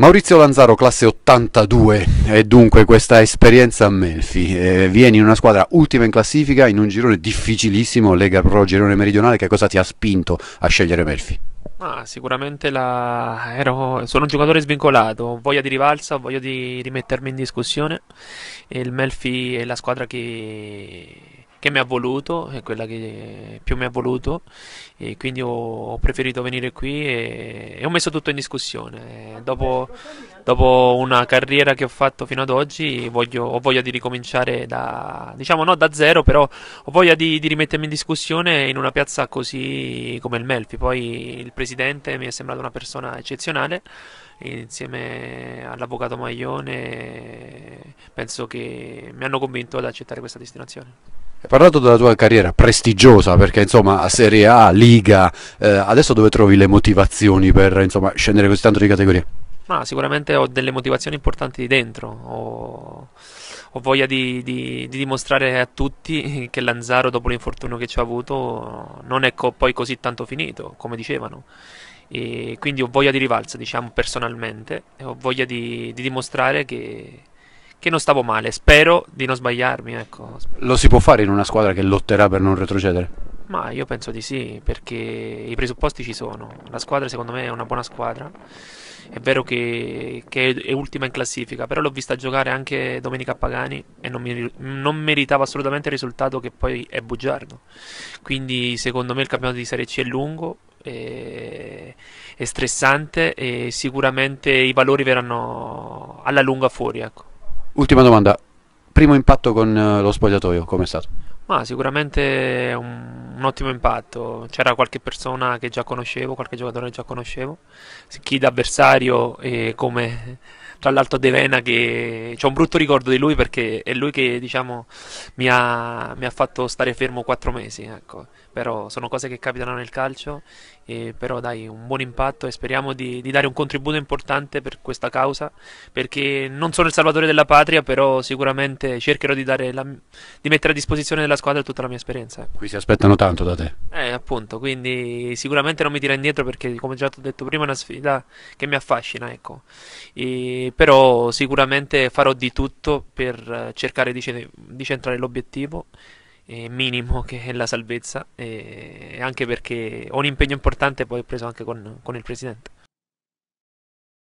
Maurizio Lanzaro, classe 82, e dunque questa esperienza a Melfi. Eh, vieni in una squadra ultima in classifica, in un girone difficilissimo, Lega Pro Girone Meridionale, che cosa ti ha spinto a scegliere Melfi? Ah, sicuramente la... Ero... sono un giocatore svincolato, ho voglia di rivalsa, voglia di rimettermi in discussione e il Melfi è la squadra che che mi ha voluto, è quella che più mi ha voluto e quindi ho preferito venire qui e, e ho messo tutto in discussione. Dopo, dopo, una carriera che ho fatto fino ad oggi voglio, ho voglia di ricominciare da, diciamo no da zero, però ho voglia di, di rimettermi in discussione in una piazza così come il Melfi. Poi il presidente mi è sembrato una persona eccezionale insieme all'avvocato Maglione penso che mi hanno convinto ad accettare questa destinazione. Hai parlato della tua carriera prestigiosa perché insomma a Serie A, Liga, eh, adesso dove trovi le motivazioni per insomma, scendere così tanto di categoria? Ma sicuramente ho delle motivazioni importanti di dentro, ho, ho voglia di, di, di, dimostrare a tutti che Lanzaro dopo l'infortunio che ci ha avuto non è co- poi così tanto finito, come dicevano. E quindi ho voglia di rivalsa, diciamo personalmente, e ho voglia di, di dimostrare che, che non stavo male. Spero di non sbagliarmi. Ecco. Lo si può fare in una squadra che lotterà per non retrocedere? Ma io penso di sì, perché i presupposti ci sono. La squadra, secondo me, è una buona squadra. È vero che, che è ultima in classifica, però l'ho vista giocare anche domenica a Pagani e non, mi, non, meritava assolutamente il risultato che poi è bugiardo. Quindi, secondo me, il campionato di Serie C è lungo. È, è stressante e sicuramente i valori verranno alla lunga fuori ecco. Ultima domanda, primo impatto con eh, lo spogliatoio, come è stato? Ma sicuramente un, un, ottimo impatto, c'era qualche persona che già conoscevo, qualche giocatore che già conoscevo, chi da avversario e come tra l'altro De Vena che ho un brutto ricordo di lui perché è lui che diciamo mi ha, mi ha fatto stare fermo quattro mesi, ecco. Però sono cose che capitano nel calcio, e, però dai un buon impatto e speriamo di, di dare un contributo importante per questa causa, perché non sono il salvatore della patria, però sicuramente cercherò di, la, di mettere a disposizione della squadra tutta la mia esperienza. Ecco. Qui si aspettano tanto da te. Eh, appunto, quindi sicuramente non mi tira indietro perché, come già ti ho detto prima, è una sfida che mi affascina, ecco. E, però sicuramente farò di tutto per cercare di, di centrare l'obiettivo eh, minimo che è la salvezza, e anche perché ho un impegno importante poi preso anche con, con il presidente.